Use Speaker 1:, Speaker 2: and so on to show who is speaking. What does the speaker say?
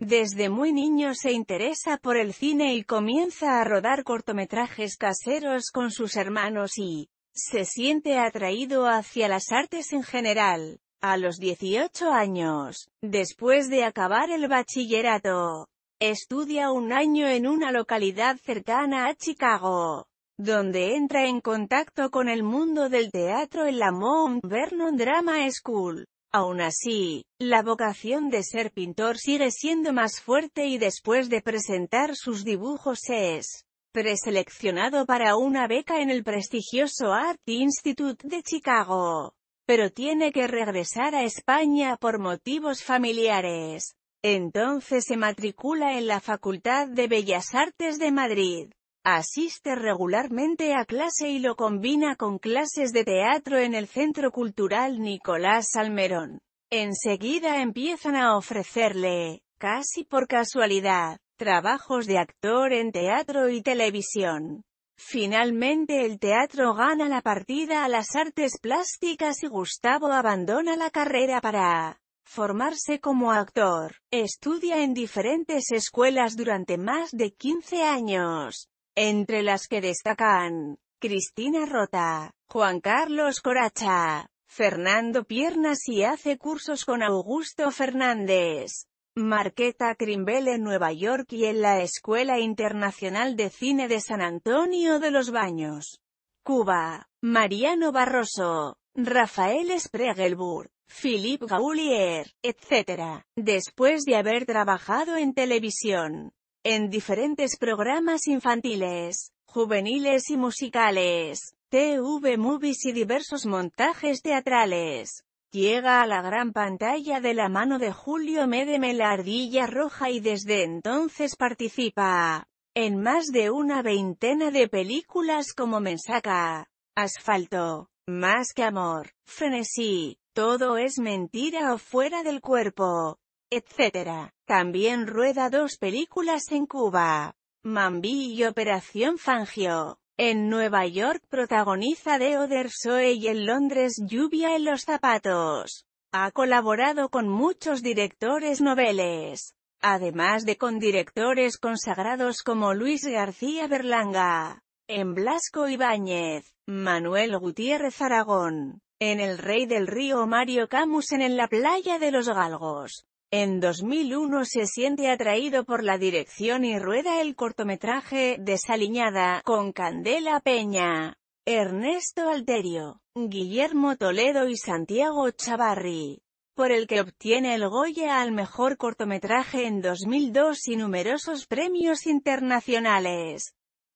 Speaker 1: Desde muy niño se interesa por el cine y comienza a rodar cortometrajes caseros con sus hermanos y se siente atraído hacia las artes en general. A los 18 años, después de acabar el bachillerato, estudia un año en una localidad cercana a Chicago, donde entra en contacto con el mundo del teatro en la Mount Vernon Drama School. Aún así, la vocación de ser pintor sigue siendo más fuerte y después de presentar sus dibujos es preseleccionado para una beca en el prestigioso Art Institute de Chicago. Pero tiene que regresar a España por motivos familiares. Entonces se matricula en la Facultad de Bellas Artes de Madrid. Asiste regularmente a clase y lo combina con clases de teatro en el Centro Cultural Nicolás Almerón. Enseguida empiezan a ofrecerle, casi por casualidad, trabajos de actor en teatro y televisión. Finalmente el teatro gana la partida a las artes plásticas y Gustavo abandona la carrera para formarse como actor. Estudia en diferentes escuelas durante más de 15 años entre las que destacan Cristina Rota, Juan Carlos Coracha, Fernando Piernas y hace cursos con Augusto Fernández. Marqueta Crimbel en Nueva York y en la Escuela Internacional de Cine de San Antonio de los Baños, Cuba. Mariano Barroso, Rafael Spregelburg, Philippe Gaulier, etc. Después de haber trabajado en televisión, en diferentes programas infantiles, juveniles y musicales, TV movies y diversos montajes teatrales. Llega a la gran pantalla de la mano de Julio Medem, la Ardilla Roja y desde entonces participa en más de una veintena de películas como Mensaca, Asfalto, Más que Amor, Frenesí, Todo es Mentira o Fuera del Cuerpo, etc. También rueda dos películas en Cuba, Mambí y Operación Fangio. En Nueva York protagoniza The Other y en Londres Lluvia en los zapatos. Ha colaborado con muchos directores noveles, además de con directores consagrados como Luis García Berlanga, en Blasco Ibáñez, Manuel Gutiérrez Aragón, en El Rey del Río Mario Camus En la Playa de los Galgos, en 2001 se siente atraído por la dirección y rueda el cortometraje Desaliñada, con Candela Peña, Ernesto Alterio, Guillermo Toledo y Santiago Chavarri, por el que obtiene el Goya al mejor cortometraje en 2002 y numerosos premios internacionales.